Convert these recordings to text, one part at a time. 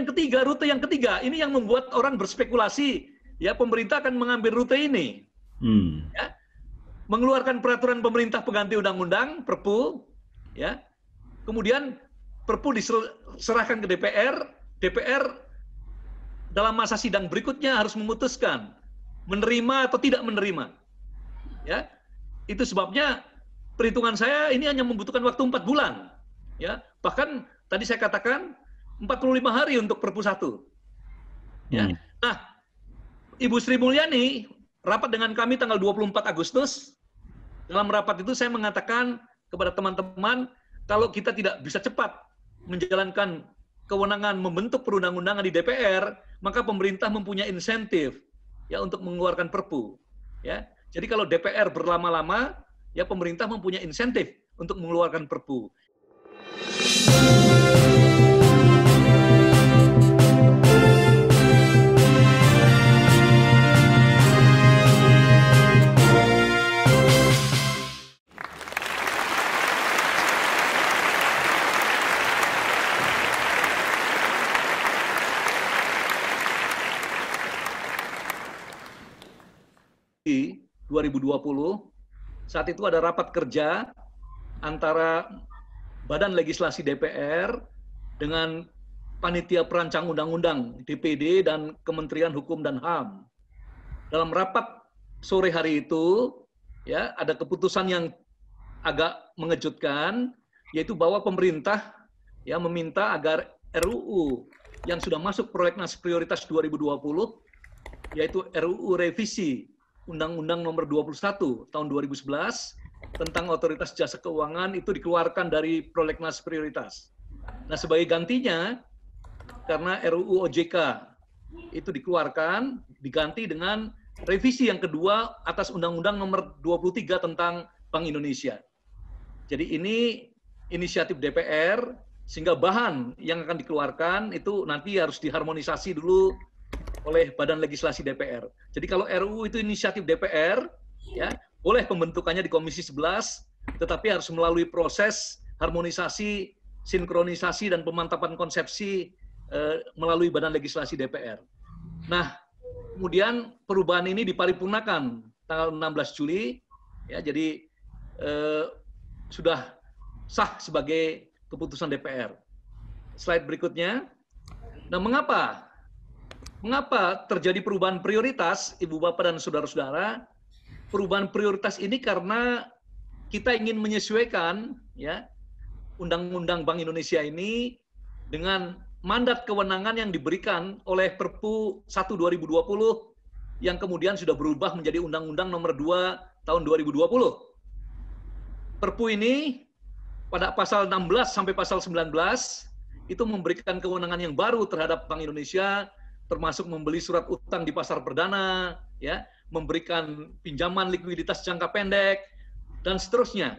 yang ketiga, rute yang ketiga, ini yang membuat orang berspekulasi, ya pemerintah akan mengambil rute ini. Hmm. Ya, mengeluarkan peraturan pemerintah pengganti undang-undang, perpu, ya. Kemudian perpu diserahkan ke DPR, DPR dalam masa sidang berikutnya harus memutuskan menerima atau tidak menerima. Ya. Itu sebabnya perhitungan saya ini hanya membutuhkan waktu empat bulan. Ya. Bahkan tadi saya katakan 45 hari untuk Perpu 1. Ya. Hmm. Nah, Ibu Sri Mulyani rapat dengan kami tanggal 24 Agustus. Dalam rapat itu saya mengatakan kepada teman-teman kalau kita tidak bisa cepat menjalankan kewenangan membentuk perundang-undangan di DPR, maka pemerintah mempunyai insentif ya untuk mengeluarkan Perpu. Ya. Jadi kalau DPR berlama-lama, ya pemerintah mempunyai insentif untuk mengeluarkan Perpu. Saat itu ada rapat kerja antara Badan Legislasi DPR dengan Panitia Perancang Undang-Undang DPD dan Kementerian Hukum dan HAM. Dalam rapat sore hari itu, ya ada keputusan yang agak mengejutkan, yaitu bahwa pemerintah ya meminta agar RUU yang sudah masuk prolegnas prioritas 2020, yaitu RUU revisi Undang-Undang Nomor 21 Tahun 2011 tentang Otoritas Jasa Keuangan itu dikeluarkan dari prolegnas prioritas. Nah, sebagai gantinya karena RUU OJK itu dikeluarkan diganti dengan revisi yang kedua atas Undang-Undang Nomor 23 tentang Bank Indonesia. Jadi ini inisiatif DPR sehingga bahan yang akan dikeluarkan itu nanti harus diharmonisasi dulu oleh Badan Legislasi DPR. Jadi kalau RUU itu inisiatif DPR, ya boleh pembentukannya di Komisi 11, tetapi harus melalui proses harmonisasi, sinkronisasi, dan pemantapan konsepsi eh, melalui Badan Legislasi DPR. Nah, kemudian perubahan ini diparipurnakan tanggal 16 Juli, ya jadi eh, sudah sah sebagai keputusan DPR. Slide berikutnya. Nah, mengapa Mengapa terjadi perubahan prioritas, Ibu Bapak dan saudara-saudara? Perubahan prioritas ini karena kita ingin menyesuaikan ya undang-undang Bank Indonesia ini dengan mandat kewenangan yang diberikan oleh Perpu 1 2020 yang kemudian sudah berubah menjadi Undang-Undang Nomor 2 tahun 2020. Perpu ini pada pasal 16 sampai pasal 19 itu memberikan kewenangan yang baru terhadap Bank Indonesia termasuk membeli surat utang di pasar perdana, ya, memberikan pinjaman likuiditas jangka pendek dan seterusnya.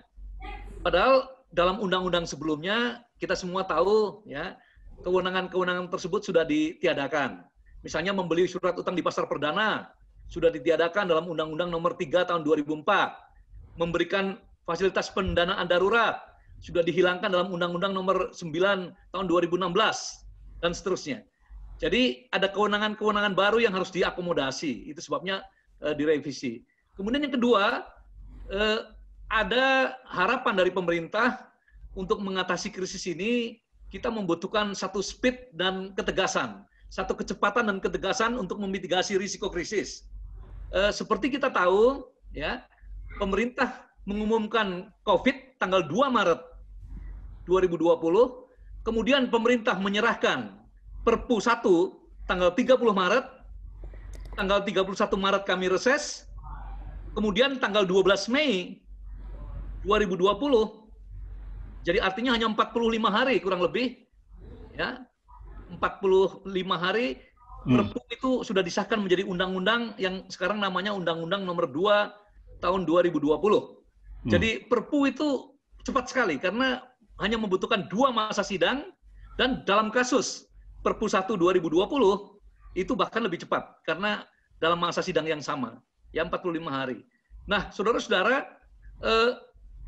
Padahal dalam undang-undang sebelumnya kita semua tahu ya kewenangan-kewenangan tersebut sudah ditiadakan. Misalnya membeli surat utang di pasar perdana sudah ditiadakan dalam Undang-Undang Nomor 3 tahun 2004. Memberikan fasilitas pendanaan darurat sudah dihilangkan dalam Undang-Undang Nomor 9 tahun 2016 dan seterusnya. Jadi ada kewenangan-kewenangan baru yang harus diakomodasi. Itu sebabnya e, direvisi. Kemudian yang kedua, e, ada harapan dari pemerintah untuk mengatasi krisis ini kita membutuhkan satu speed dan ketegasan, satu kecepatan dan ketegasan untuk memitigasi risiko krisis. E, seperti kita tahu, ya, pemerintah mengumumkan COVID tanggal 2 Maret 2020, kemudian pemerintah menyerahkan Perpu 1 tanggal 30 Maret, tanggal 31 Maret kami reses, kemudian tanggal 12 Mei 2020, jadi artinya hanya 45 hari kurang lebih, ya 45 hari hmm. Perpu itu sudah disahkan menjadi undang-undang yang sekarang namanya Undang-Undang Nomor 2 Tahun 2020. Hmm. Jadi Perpu itu cepat sekali karena hanya membutuhkan dua masa sidang dan dalam kasus Perpu 1 2020 itu bahkan lebih cepat karena dalam masa sidang yang sama, ya 45 hari. Nah, saudara-saudara, eh,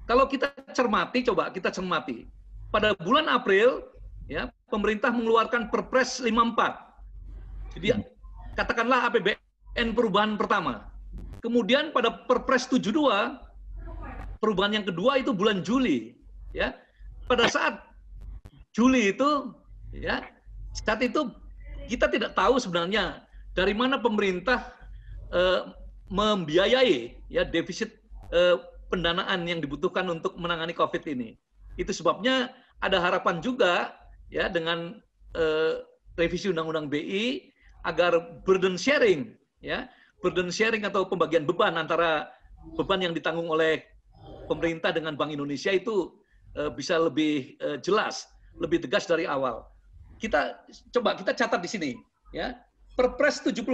kalau kita cermati, coba kita cermati. Pada bulan April, ya pemerintah mengeluarkan Perpres 54. Jadi hmm. katakanlah APBN perubahan pertama. Kemudian pada Perpres 72 perubahan yang kedua itu bulan Juli, ya. Pada saat Juli itu ya saat itu kita tidak tahu sebenarnya dari mana pemerintah eh, membiayai ya defisit eh, pendanaan yang dibutuhkan untuk menangani COVID ini. Itu sebabnya ada harapan juga ya dengan eh, revisi undang-undang BI agar burden sharing ya burden sharing atau pembagian beban antara beban yang ditanggung oleh pemerintah dengan Bank Indonesia itu uh, bisa lebih uh, jelas, lebih tegas dari awal kita coba kita catat di sini ya. Perpres 72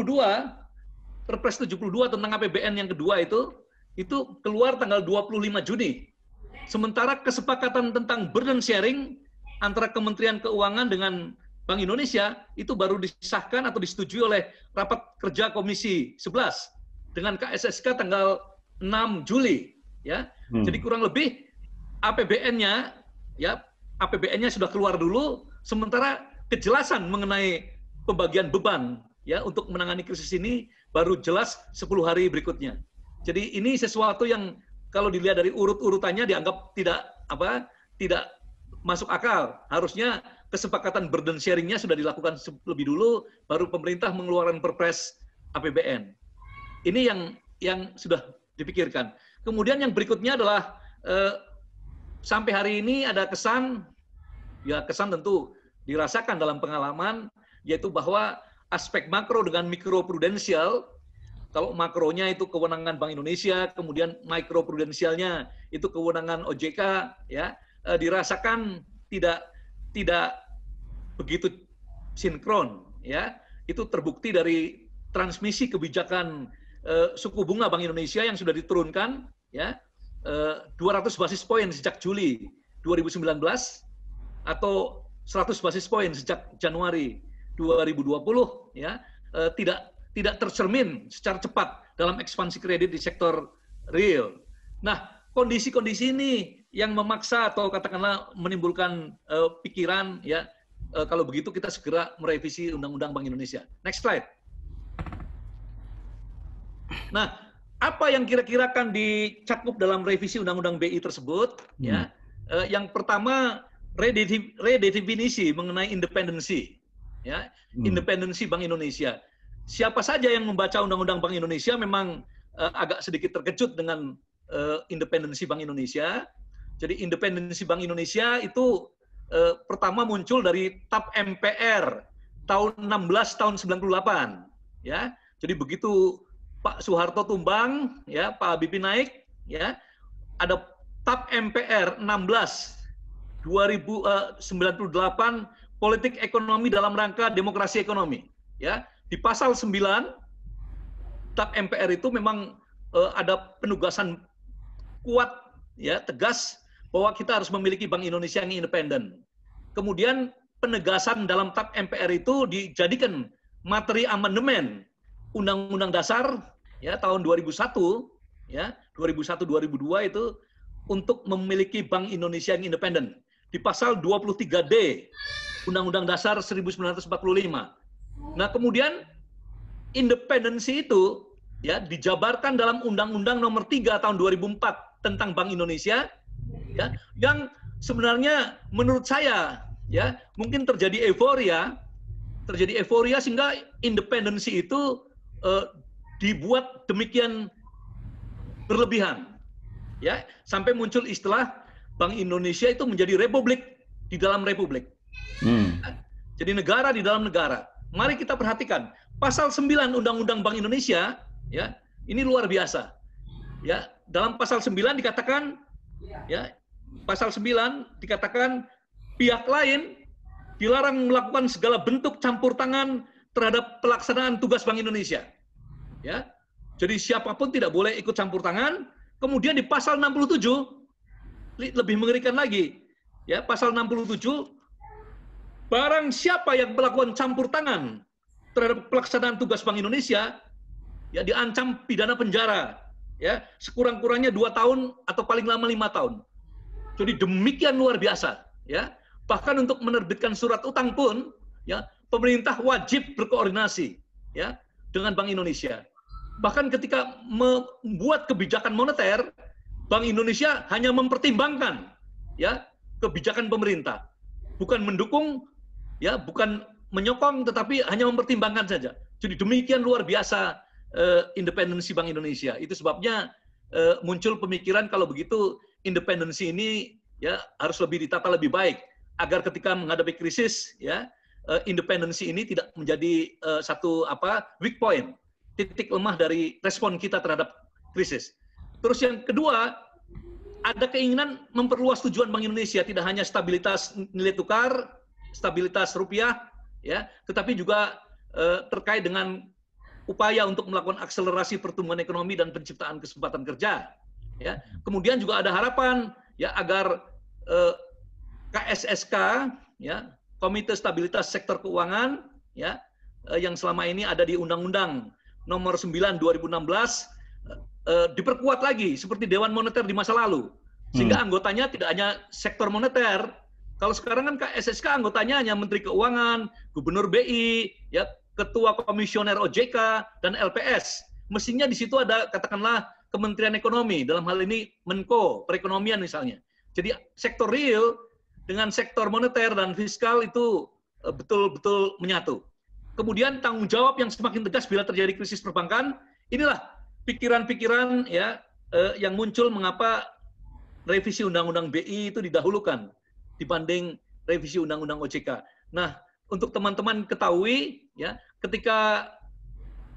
Perpres 72 tentang APBN yang kedua itu itu keluar tanggal 25 Juni. Sementara kesepakatan tentang burden sharing antara Kementerian Keuangan dengan Bank Indonesia itu baru disahkan atau disetujui oleh rapat kerja Komisi 11 dengan KSSK tanggal 6 Juli ya. Hmm. Jadi kurang lebih APBN-nya ya APBN-nya sudah keluar dulu sementara kejelasan mengenai pembagian beban ya untuk menangani krisis ini baru jelas 10 hari berikutnya. Jadi ini sesuatu yang kalau dilihat dari urut-urutannya dianggap tidak apa tidak masuk akal. Harusnya kesepakatan burden sharingnya sudah dilakukan lebih dulu, baru pemerintah mengeluarkan perpres APBN. Ini yang yang sudah dipikirkan. Kemudian yang berikutnya adalah eh, sampai hari ini ada kesan, ya kesan tentu dirasakan dalam pengalaman yaitu bahwa aspek makro dengan mikro prudensial kalau makronya itu kewenangan Bank Indonesia, kemudian mikro prudensialnya itu kewenangan OJK ya eh, dirasakan tidak tidak begitu sinkron ya. Itu terbukti dari transmisi kebijakan eh, suku bunga Bank Indonesia yang sudah diturunkan ya eh, 200 basis poin sejak Juli 2019 atau 100 basis poin sejak Januari 2020 ya eh, tidak tidak tercermin secara cepat dalam ekspansi kredit di sektor real. Nah, kondisi-kondisi ini yang memaksa atau katakanlah menimbulkan eh, pikiran ya eh, kalau begitu kita segera merevisi Undang-Undang Bank Indonesia. Next slide. Nah, apa yang kira-kira akan dicakup dalam revisi Undang-Undang BI tersebut? Ya? Hmm. Ya, eh, yang pertama redefinisi mengenai independensi. Ya, hmm. independensi Bank Indonesia. Siapa saja yang membaca Undang-Undang Bank Indonesia memang uh, agak sedikit terkejut dengan uh, independensi Bank Indonesia. Jadi independensi Bank Indonesia itu uh, pertama muncul dari TAP MPR tahun 16 tahun 98 ya. Jadi begitu Pak Soeharto tumbang ya, Pak Habibie naik ya, ada TAP MPR 16 2098 eh, politik ekonomi dalam rangka demokrasi ekonomi ya di pasal 9 tap MPR itu memang uh, ada penugasan kuat ya tegas bahwa kita harus memiliki Bank Indonesia yang independen. Kemudian penegasan dalam tap MPR itu dijadikan materi amandemen Undang-Undang Dasar ya tahun 2001 ya 2001 2002 itu untuk memiliki Bank Indonesia yang independen di pasal 23D Undang-Undang Dasar 1945. Nah, kemudian independensi itu ya dijabarkan dalam Undang-Undang Nomor 3 tahun 2004 tentang Bank Indonesia ya yang sebenarnya menurut saya ya mungkin terjadi euforia terjadi euforia sehingga independensi itu eh, dibuat demikian berlebihan ya sampai muncul istilah Bank Indonesia itu menjadi republik di dalam republik. Hmm. Jadi negara di dalam negara. Mari kita perhatikan pasal 9 Undang-Undang Bank Indonesia ya, ini luar biasa. Ya, dalam pasal 9 dikatakan ya, pasal 9 dikatakan pihak lain dilarang melakukan segala bentuk campur tangan terhadap pelaksanaan tugas Bank Indonesia. Ya. Jadi siapapun tidak boleh ikut campur tangan. Kemudian di pasal 67 lebih mengerikan lagi. Ya, pasal 67 barang siapa yang melakukan campur tangan terhadap pelaksanaan tugas Bank Indonesia ya diancam pidana penjara ya sekurang-kurangnya dua tahun atau paling lama lima tahun. Jadi demikian luar biasa ya. Bahkan untuk menerbitkan surat utang pun ya pemerintah wajib berkoordinasi ya dengan Bank Indonesia. Bahkan ketika membuat kebijakan moneter Bank Indonesia hanya mempertimbangkan ya kebijakan pemerintah, bukan mendukung, ya bukan menyokong, tetapi hanya mempertimbangkan saja. Jadi demikian luar biasa eh, independensi Bank Indonesia. Itu sebabnya eh, muncul pemikiran kalau begitu independensi ini ya harus lebih ditata lebih baik agar ketika menghadapi krisis ya eh, independensi ini tidak menjadi eh, satu apa weak point titik lemah dari respon kita terhadap krisis Terus yang kedua, ada keinginan memperluas tujuan Bank Indonesia tidak hanya stabilitas nilai tukar, stabilitas rupiah, ya, tetapi juga eh, terkait dengan upaya untuk melakukan akselerasi pertumbuhan ekonomi dan penciptaan kesempatan kerja. Ya. Kemudian juga ada harapan ya agar eh, KSSK, ya, Komite Stabilitas Sektor Keuangan, ya, eh, yang selama ini ada di Undang-Undang Nomor 9 2016 Eh, diperkuat lagi seperti Dewan Moneter di masa lalu. Sehingga hmm. anggotanya tidak hanya sektor moneter. Kalau sekarang kan SSK anggotanya hanya Menteri Keuangan, Gubernur BI, ya Ketua Komisioner OJK dan LPS. Mestinya di situ ada katakanlah Kementerian Ekonomi dalam hal ini Menko Perekonomian misalnya. Jadi sektor real dengan sektor moneter dan fiskal itu eh, betul-betul menyatu. Kemudian tanggung jawab yang semakin tegas bila terjadi krisis perbankan, inilah pikiran-pikiran ya eh, yang muncul mengapa revisi undang-undang BI itu didahulukan dibanding revisi undang-undang OJK. Nah, untuk teman-teman ketahui ya, ketika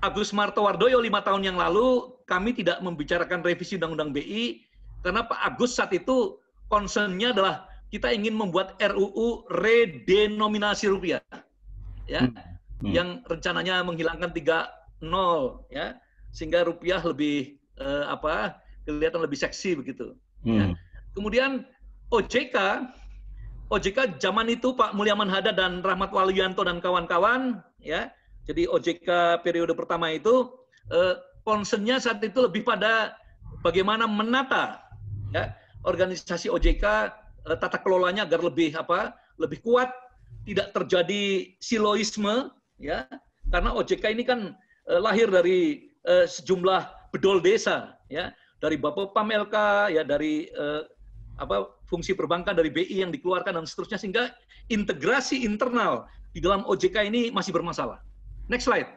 Agus Martowardoyo lima tahun yang lalu kami tidak membicarakan revisi undang-undang BI karena Pak Agus saat itu concern-nya adalah kita ingin membuat RUU redenominasi rupiah ya hmm. Hmm. yang rencananya menghilangkan nol, ya sehingga rupiah lebih eh, apa kelihatan lebih seksi begitu. Hmm. Ya. Kemudian OJK, OJK zaman itu Pak Mulyaman Hada dan Rahmat Walianto dan kawan-kawan, ya. Jadi OJK periode pertama itu eh, concernnya saat itu lebih pada bagaimana menata ya organisasi OJK eh, tata kelolanya agar lebih apa lebih kuat tidak terjadi siloisme ya karena OJK ini kan eh, lahir dari eh, sejumlah bedol desa ya dari Bapak Pamelka ya dari eh, apa fungsi perbankan dari BI yang dikeluarkan dan seterusnya sehingga integrasi internal di dalam OJK ini masih bermasalah. Next slide.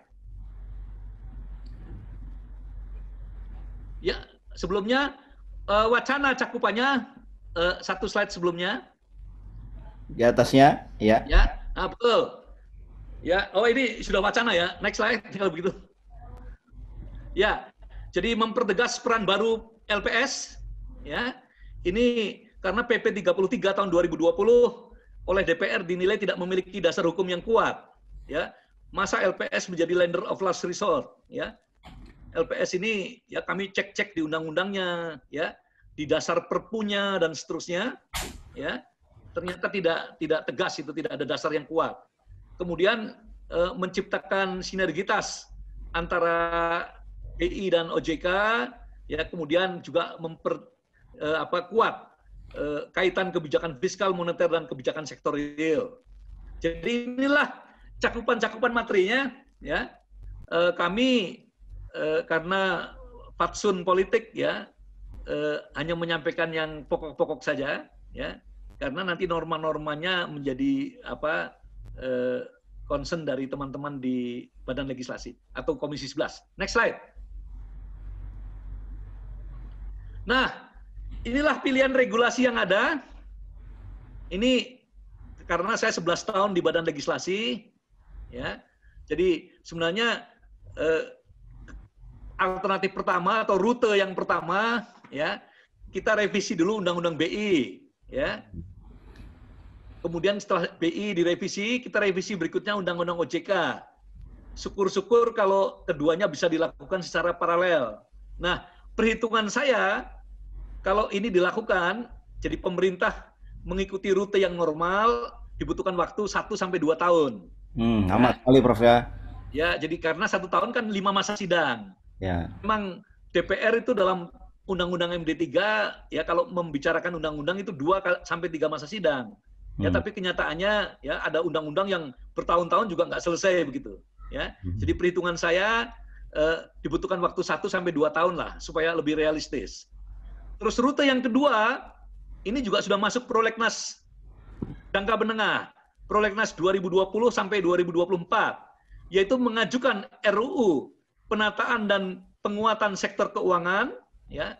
Ya, sebelumnya uh, wacana cakupannya uh, satu slide sebelumnya. Di atasnya, ya. Ya, nah, betul. Ya, oh ini sudah wacana ya. Next slide kalau begitu. Ya, jadi mempertegas peran baru LPS ya. Ini karena PP 33 tahun 2020 oleh DPR dinilai tidak memiliki dasar hukum yang kuat ya. Masa LPS menjadi lender of last resort ya. LPS ini ya kami cek-cek di undang-undangnya ya, di dasar perpunya dan seterusnya ya. Ternyata tidak tidak tegas itu tidak ada dasar yang kuat. Kemudian eh, menciptakan sinergitas antara BI dan OJK ya kemudian juga memper eh, apa kuat eh, kaitan kebijakan fiskal moneter dan kebijakan sektor real. Jadi inilah cakupan-cakupan materinya ya. Eh, kami eh, karena fatsun politik ya eh, hanya menyampaikan yang pokok-pokok saja ya karena nanti norma-normanya menjadi apa eh, concern dari teman-teman di Badan Legislasi atau Komisi 11. Next slide. Nah, inilah pilihan regulasi yang ada. Ini karena saya 11 tahun di Badan Legislasi, ya. Jadi sebenarnya eh, alternatif pertama atau rute yang pertama, ya, kita revisi dulu Undang-Undang BI, ya. Kemudian setelah BI direvisi, kita revisi berikutnya Undang-Undang OJK. Syukur-syukur kalau keduanya bisa dilakukan secara paralel. Nah, perhitungan saya kalau ini dilakukan, jadi pemerintah mengikuti rute yang normal dibutuhkan waktu 1 sampai dua tahun. Hmm, nah, amat sekali Prof ya. Ya, jadi karena satu tahun kan lima masa sidang. Ya. Memang DPR itu dalam Undang-Undang MD3 ya kalau membicarakan undang-undang itu dua sampai tiga masa sidang. Ya, hmm. tapi kenyataannya ya ada undang-undang yang bertahun-tahun juga nggak selesai begitu. Ya, hmm. jadi perhitungan saya eh, dibutuhkan waktu 1 sampai dua tahun lah supaya lebih realistis. Terus rute yang kedua, ini juga sudah masuk prolegnas jangka menengah, prolegnas 2020 sampai 2024, yaitu mengajukan RUU penataan dan penguatan sektor keuangan, ya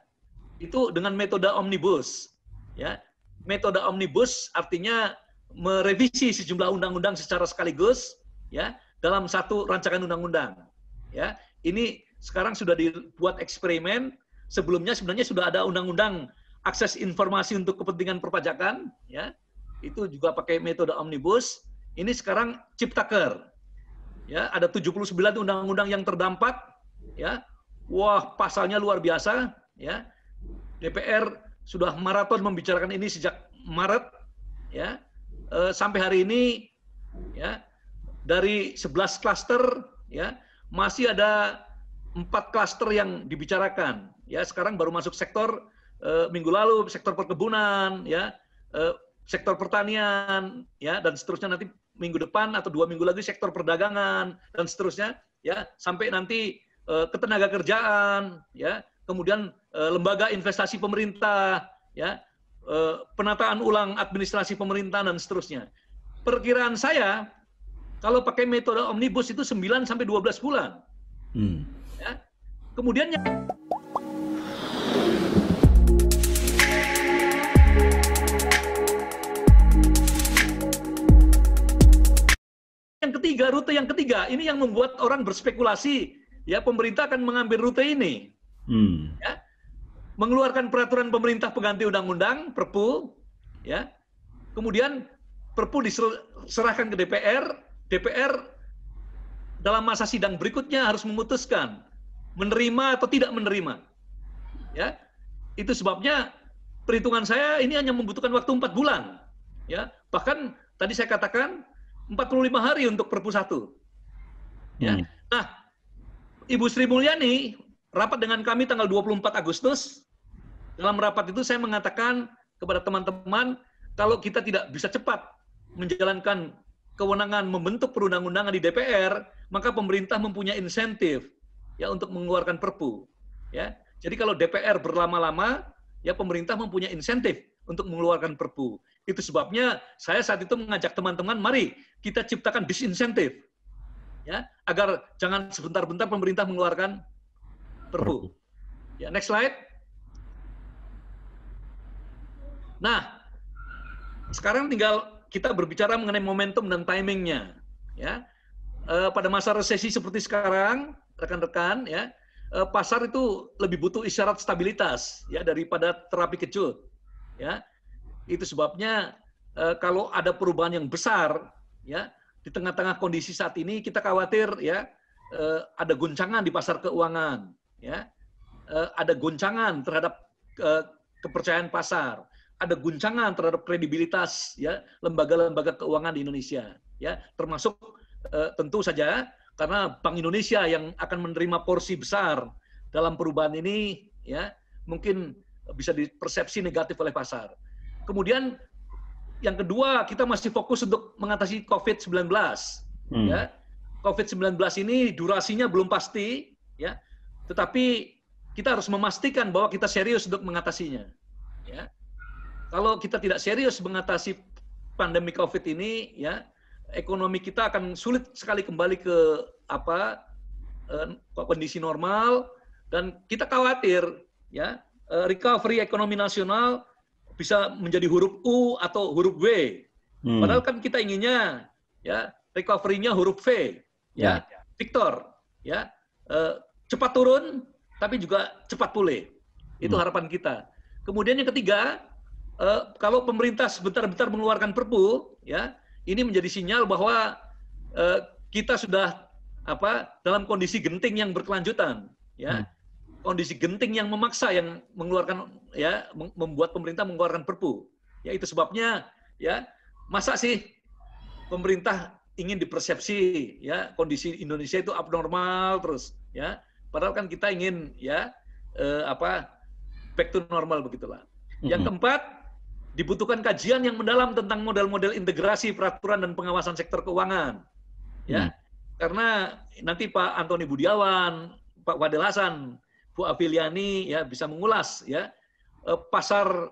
itu dengan metode omnibus, ya metode omnibus artinya merevisi sejumlah undang-undang secara sekaligus, ya dalam satu rancangan undang-undang, ya ini sekarang sudah dibuat eksperimen sebelumnya sebenarnya sudah ada undang-undang akses informasi untuk kepentingan perpajakan ya itu juga pakai metode omnibus ini sekarang ciptaker ya ada 79 undang-undang yang terdampak ya wah pasalnya luar biasa ya DPR sudah maraton membicarakan ini sejak Maret ya e, sampai hari ini ya dari 11 klaster ya masih ada empat klaster yang dibicarakan. Ya, sekarang baru masuk sektor e, minggu lalu sektor perkebunan, ya, e, sektor pertanian, ya, dan seterusnya nanti minggu depan atau dua minggu lagi sektor perdagangan dan seterusnya, ya, sampai nanti e, ketenaga kerjaan, ya, kemudian e, lembaga investasi pemerintah, ya, e, penataan ulang administrasi pemerintahan dan seterusnya. Perkiraan saya kalau pakai metode omnibus itu 9 sampai 12 bulan. Hmm. Kemudian yang yang ketiga, rute yang ketiga, ini yang membuat orang berspekulasi, ya pemerintah akan mengambil rute ini. Hmm. Ya, mengeluarkan peraturan pemerintah pengganti undang-undang, perpu, ya. Kemudian perpu diserahkan ke DPR, DPR dalam masa sidang berikutnya harus memutuskan menerima atau tidak menerima. Ya. Itu sebabnya perhitungan saya ini hanya membutuhkan waktu empat bulan. Ya. Bahkan tadi saya katakan 45 hari untuk Perpu satu, Ya. Hmm. Nah, Ibu Sri Mulyani rapat dengan kami tanggal 24 Agustus. Dalam rapat itu saya mengatakan kepada teman-teman kalau kita tidak bisa cepat menjalankan kewenangan membentuk perundang-undangan di DPR, maka pemerintah mempunyai insentif ya untuk mengeluarkan Perpu. Ya. Jadi kalau DPR berlama-lama, ya pemerintah mempunyai insentif untuk mengeluarkan Perpu. Itu sebabnya saya saat itu mengajak teman-teman, mari kita ciptakan disinsentif. Ya, agar jangan sebentar-bentar pemerintah mengeluarkan Perpu. Ya, next slide. Nah, sekarang tinggal kita berbicara mengenai momentum dan timingnya. Ya, eh, pada masa resesi seperti sekarang, rekan-rekan ya eh, pasar itu lebih butuh isyarat stabilitas ya daripada terapi kejut ya itu sebabnya eh, kalau ada perubahan yang besar ya di tengah-tengah kondisi saat ini kita khawatir ya eh, ada guncangan di pasar keuangan ya ada guncangan terhadap kepercayaan pasar ada guncangan terhadap kredibilitas ya lembaga-lembaga keuangan di Indonesia ya termasuk tentu saja karena Bank Indonesia yang akan menerima porsi besar dalam perubahan ini ya mungkin bisa dipersepsi negatif oleh pasar. Kemudian yang kedua kita masih fokus untuk mengatasi COVID-19 hmm. ya. COVID-19 ini durasinya belum pasti ya. Tetapi kita harus memastikan bahwa kita serius untuk mengatasinya ya. Kalau kita tidak serius mengatasi pandemi COVID ini ya ekonomi kita akan sulit sekali kembali ke apa eh, kondisi normal dan kita khawatir ya eh, recovery ekonomi nasional bisa menjadi huruf U atau huruf W. Hmm. Padahal kan kita inginnya ya recovery-nya huruf V ya. ya. Victor ya eh, cepat turun tapi juga cepat pulih. Itu hmm. harapan kita. Kemudian yang ketiga, eh, kalau pemerintah sebentar-bentar mengeluarkan perpu ya ini menjadi sinyal bahwa eh, kita sudah apa dalam kondisi genting yang berkelanjutan ya hmm. kondisi genting yang memaksa yang mengeluarkan ya membuat pemerintah mengeluarkan perpu ya itu sebabnya ya masa sih pemerintah ingin dipersepsi ya kondisi Indonesia itu abnormal terus ya padahal kan kita ingin ya eh, apa back to normal begitulah yang hmm. keempat dibutuhkan kajian yang mendalam tentang model-model integrasi peraturan dan pengawasan sektor keuangan. Ya. Hmm. Karena nanti Pak Antoni Budiawan, Pak Wadil Hasan, Bu Aviliani, ya bisa mengulas ya eh, pasar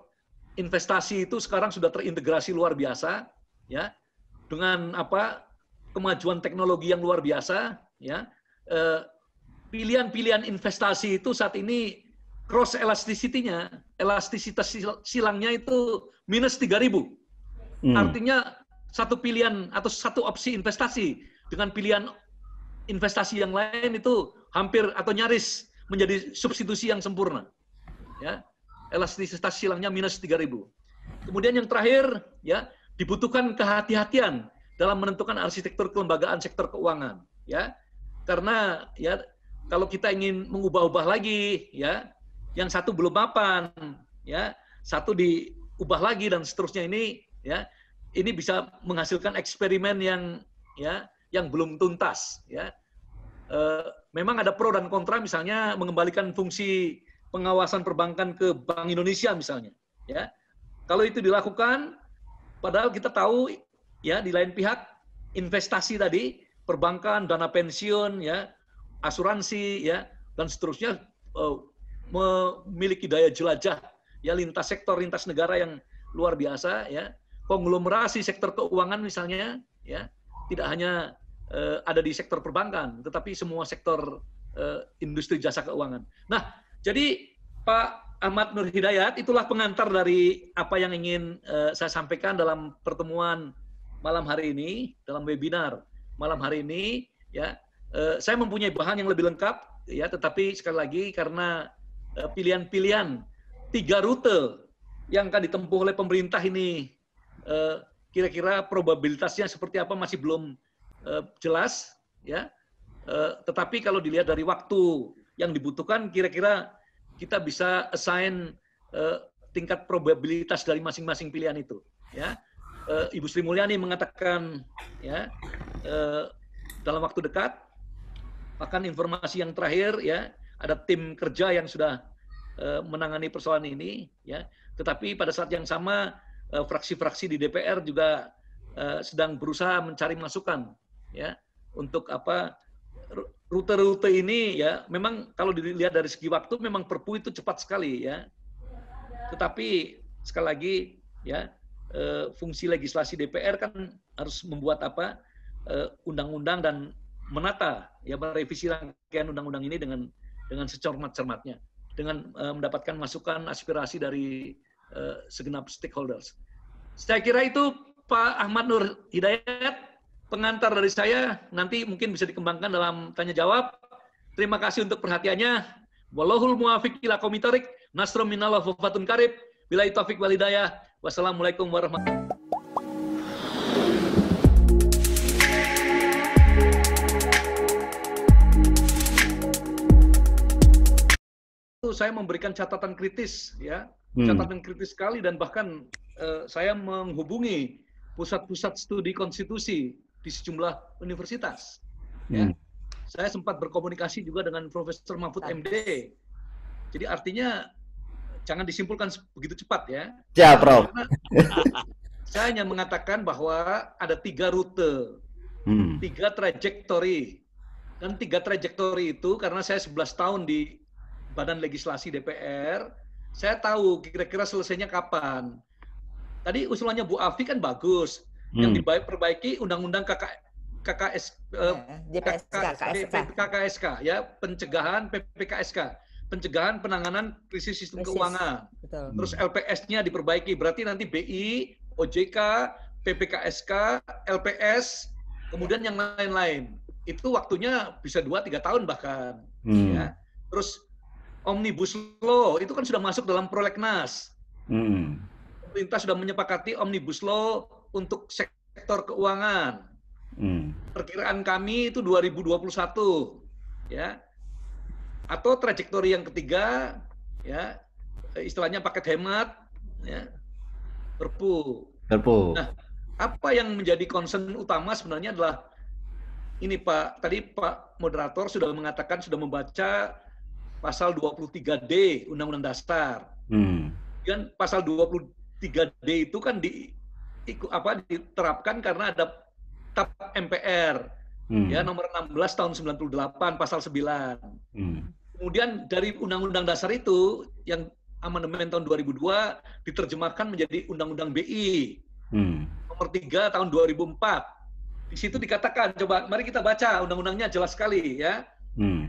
investasi itu sekarang sudah terintegrasi luar biasa ya dengan apa kemajuan teknologi yang luar biasa ya eh, pilihan-pilihan investasi itu saat ini cross elasticity-nya, elastisitas silangnya itu minus 3000. Hmm. Artinya satu pilihan atau satu opsi investasi dengan pilihan investasi yang lain itu hampir atau nyaris menjadi substitusi yang sempurna. Ya. Elastisitas silangnya minus 3000. Kemudian yang terakhir ya, dibutuhkan kehati-hatian dalam menentukan arsitektur kelembagaan sektor keuangan, ya. Karena ya kalau kita ingin mengubah-ubah lagi ya yang satu belum mapan, ya satu diubah lagi dan seterusnya ini ya ini bisa menghasilkan eksperimen yang ya yang belum tuntas ya e, memang ada pro dan kontra misalnya mengembalikan fungsi pengawasan perbankan ke Bank Indonesia misalnya ya kalau itu dilakukan padahal kita tahu ya di lain pihak investasi tadi perbankan dana pensiun ya asuransi ya dan seterusnya eh, memiliki daya jelajah ya lintas sektor, lintas negara yang luar biasa ya. Konglomerasi sektor keuangan misalnya ya, tidak hanya eh, ada di sektor perbankan, tetapi semua sektor eh, industri jasa keuangan. Nah, jadi Pak Ahmad Nur Hidayat, itulah pengantar dari apa yang ingin eh, saya sampaikan dalam pertemuan malam hari ini, dalam webinar malam hari ini ya. Eh, saya mempunyai bahan yang lebih lengkap ya, tetapi sekali lagi karena Eh, pilihan-pilihan tiga rute yang akan ditempuh oleh pemerintah ini eh, kira-kira probabilitasnya seperti apa masih belum eh, jelas ya tetapi kalau dilihat dari waktu yang dibutuhkan kira-kira kita bisa assign tingkat probabilitas dari masing-masing pilihan itu ya Ibu Sri Mulyani mengatakan ya dalam waktu dekat bahkan informasi yang terakhir ya ada tim kerja yang sudah uh, menangani persoalan ini ya tetapi pada saat yang sama fraksi eh, fraksi-fraksi di DPR juga uh, sedang berusaha mencari masukan ya untuk apa rute-rute ini ya memang kalau dilihat dari segi waktu memang perpu itu cepat sekali ya tetapi sekali lagi ya fungsi legislasi DPR kan harus membuat apa undang-undang dan menata ya merevisi rangkaian undang-undang ini dengan dengan secermat-cermatnya, dengan uh, mendapatkan masukan aspirasi dari uh, segenap stakeholders. Saya kira itu Pak Ahmad Nur Hidayat, pengantar dari saya, nanti mungkin bisa dikembangkan dalam tanya jawab. Terima kasih untuk perhatiannya. Wallahul muwafiq ila komitarik, nasrum minallah wafatun karib, bila taufik hidayah. Wassalamualaikum warahmatullahi wabarakatuh. saya memberikan catatan kritis ya hmm. catatan kritis sekali dan bahkan uh, saya menghubungi pusat-pusat studi konstitusi di sejumlah universitas ya. hmm. ya saya sempat berkomunikasi juga dengan Profesor Mahfud MD jadi artinya jangan disimpulkan begitu cepat ya ya Prof saya hanya mengatakan bahwa ada tiga rute hmm. tiga trajektori dan tiga trajektori itu karena saya 11 tahun di Badan Legislasi DPR, saya tahu kira-kira selesainya kapan. Tadi usulannya Bu Afi kan bagus. Hmm. Yang diperbaiki Undang-Undang KK, KKS, eh, ya, KKS, KKSK. ya pencegahan PPKSK pencegahan penanganan krisis sistem krisis. keuangan. Betul. Terus LPS-nya diperbaiki. Berarti nanti BI, OJK, PPKSK, LPS, kemudian ya. yang lain-lain. Itu waktunya bisa dua tiga tahun bahkan. Hmm. Ya. Terus omnibus law itu kan sudah masuk dalam prolegnas. Hmm. Pemerintah sudah menyepakati omnibus law untuk sektor keuangan. Hmm. Perkiraan kami itu 2021, ya. Atau trajektori yang ketiga, ya, istilahnya paket hemat, ya, perpu. Perpu. Nah, apa yang menjadi concern utama sebenarnya adalah ini Pak, tadi Pak moderator sudah mengatakan sudah membaca pasal 23D Undang-Undang Dasar. Hmm. Dan pasal 23D itu kan di apa diterapkan karena ada tap MPR hmm. ya nomor 16 tahun 98 pasal 9. Hmm. Kemudian dari Undang-Undang Dasar itu yang amandemen tahun 2002 diterjemahkan menjadi Undang-Undang BI. Hmm. Nomor 3 tahun 2004. Di situ dikatakan coba mari kita baca undang-undangnya jelas sekali ya. Hmm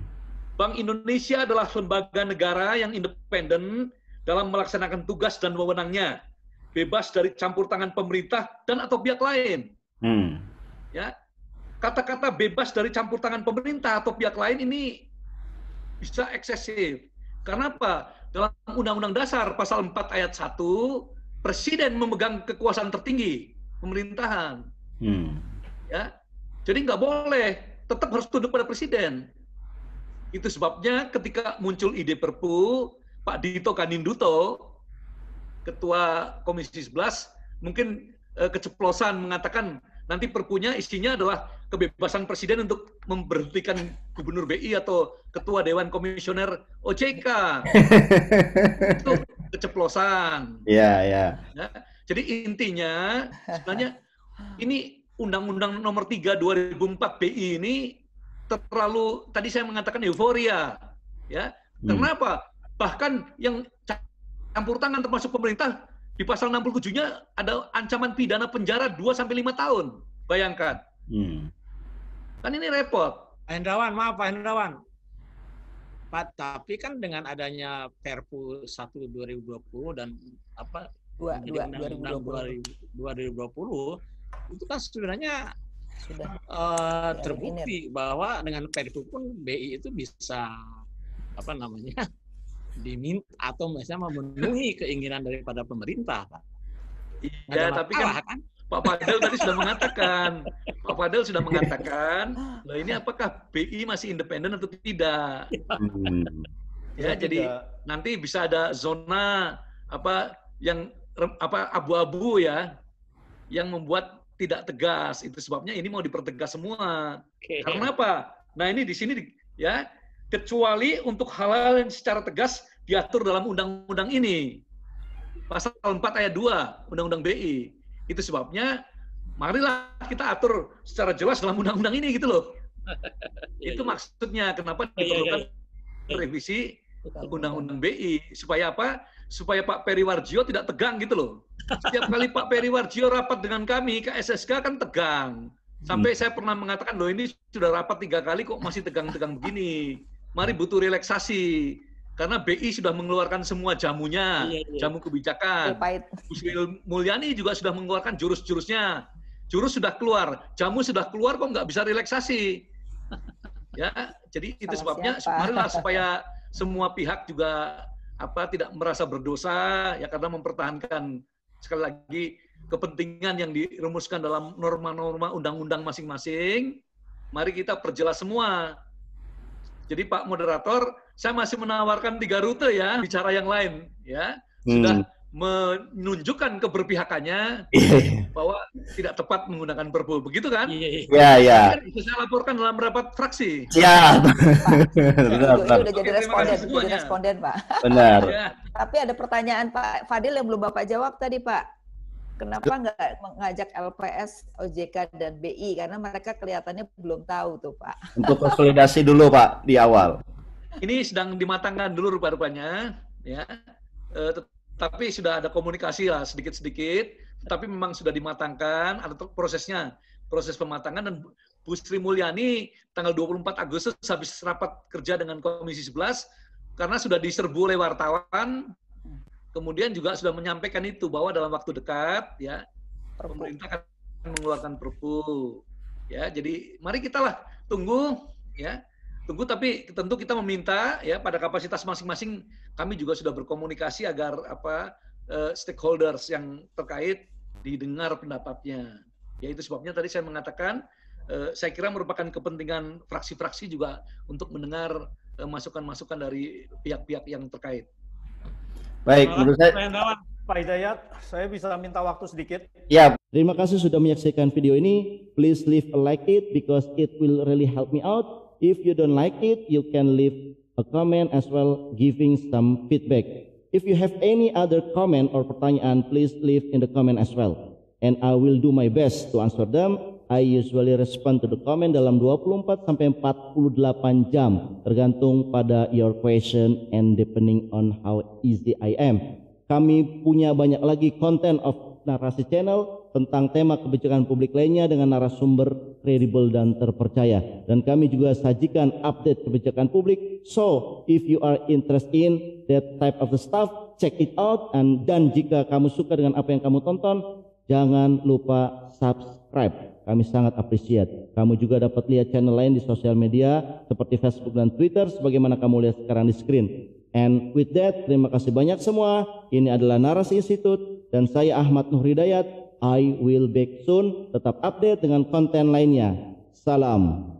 Bank Indonesia adalah lembaga negara yang independen dalam melaksanakan tugas dan wewenangnya, bebas dari campur tangan pemerintah dan atau pihak lain. Hmm. Ya, kata-kata bebas dari campur tangan pemerintah atau pihak lain ini bisa eksesif. Kenapa? Dalam Undang-Undang Dasar pasal 4 ayat 1, presiden memegang kekuasaan tertinggi pemerintahan. Hmm. Ya. Jadi nggak boleh, tetap harus tunduk pada presiden. Itu sebabnya ketika muncul ide Perpu, Pak Dito Kaninduto, Ketua Komisi 11, mungkin eh, keceplosan mengatakan nanti perpunya isinya adalah kebebasan presiden untuk memberhentikan gubernur BI atau ketua dewan komisioner OJK. Itu keceplosan. Iya, iya. Ya. Jadi intinya sebenarnya ini Undang-Undang Nomor 3 2004 BI ini terlalu tadi saya mengatakan euforia ya hmm. kenapa bahkan yang campur tangan termasuk pemerintah di pasal 67-nya ada ancaman pidana penjara 2 sampai 5 tahun. Bayangkan. Hmm. Kan ini repot. Pak Hendrawan, maaf Pak Hendrawan. Pak, tapi kan dengan adanya Perpu 1 2020 dan apa 2, 2 2020. 2020 itu kan sebenarnya sudah uh, terbukti bahwa dengan Perpu pun BI itu bisa apa namanya diminta atau misalnya memenuhi keinginan daripada pemerintah. Iya, tapi kan, kan Pak Fadel tadi sudah mengatakan, Pak Fadel sudah mengatakan, loh ini apakah BI masih independen atau tidak? Hmm. Ya, ya jadi tidak. nanti bisa ada zona apa yang apa abu-abu ya yang membuat tidak tegas. Itu sebabnya ini mau dipertegas semua. Okay. Karena apa? Nah ini di sini ya kecuali untuk hal-hal yang secara tegas diatur dalam undang-undang ini. Pasal 4 ayat 2 Undang-Undang BI. Itu sebabnya marilah kita atur secara jelas dalam undang-undang ini gitu loh. Iya, Itu iya. maksudnya kenapa iya, diperlukan revisi undang-undang BI supaya apa? supaya Pak Periwarjo tidak tegang gitu loh. Setiap kali Pak Periwarjo rapat dengan kami KSSK kan tegang. Sampai hmm. saya pernah mengatakan loh ini sudah rapat tiga kali kok masih tegang-tegang begini. Mari butuh relaksasi karena BI sudah mengeluarkan semua jamunya, iya, iya. jamu kebijakan. Iya, Busri Mulyani juga sudah mengeluarkan jurus-jurusnya. Jurus sudah keluar, jamu sudah keluar kok nggak bisa relaksasi. Ya, jadi itu sebabnya siapa? marilah supaya semua pihak juga apa tidak merasa berdosa ya karena mempertahankan sekali lagi kepentingan yang dirumuskan dalam norma-norma undang-undang masing-masing. Mari kita perjelas semua. Jadi Pak moderator, saya masih menawarkan tiga rute ya, bicara yang lain ya. Sudah hmm menunjukkan keberpihakannya yeah. Iya. bahwa tidak tepat menggunakan perpu begitu kan? Iya yeah, iya. Yeah. Itu iya. kan saya laporkan dalam rapat fraksi. Iya. Sudah jadi responden, jadi responden pak. Benar. Iya. Tapi ada pertanyaan Pak Fadil yang belum Bapak jawab tadi Pak. Kenapa nggak mengajak LPS, OJK dan BI karena mereka kelihatannya belum tahu tuh Pak. Untuk konsolidasi dulu Pak di awal. Ini sedang dimatangkan dulu rupa-rupanya ya. Uh, tapi sudah ada komunikasi lah sedikit-sedikit, tapi memang sudah dimatangkan, ada prosesnya, proses pematangan dan Bu Sri Mulyani tanggal 24 Agustus habis rapat kerja dengan Komisi 11 karena sudah diserbu oleh wartawan, kemudian juga sudah menyampaikan itu bahwa dalam waktu dekat ya pemerintah akan mengeluarkan perpu ya jadi mari kita lah tunggu ya tunggu tapi tentu kita meminta ya pada kapasitas masing-masing kami juga sudah berkomunikasi agar apa uh, stakeholders yang terkait didengar pendapatnya. Ya itu sebabnya tadi saya mengatakan uh, saya kira merupakan kepentingan fraksi-fraksi juga untuk mendengar eh, masukan-masukan uh, dari pihak-pihak yang terkait. Baik, menurut saya Pak Hidayat, saya bisa minta waktu sedikit. Ya, terima kasih sudah menyaksikan video ini. Please leave a like it because it will really help me out. If you don't like it, you can leave a comment as well giving some feedback. If you have any other comment or pertanyaan, please leave in the comment as well. And I will do my best to answer them. I usually respond to the comment dalam 24 sampai 48 jam tergantung pada your question and depending on how easy I am. Kami punya banyak lagi konten of narasi channel tentang tema kebijakan publik lainnya dengan narasumber kredibel dan terpercaya. Dan kami juga sajikan update kebijakan publik. So, if you are interested in that type of the stuff, check it out. And, dan jika kamu suka dengan apa yang kamu tonton, jangan lupa subscribe. Kami sangat appreciate. Kamu juga dapat lihat channel lain di sosial media seperti Facebook dan Twitter sebagaimana kamu lihat sekarang di screen. And with that, terima kasih banyak semua. Ini adalah Narasi Institute dan saya Ahmad Nuhridayat I will back soon. Tetap update dengan konten lainnya. Salam.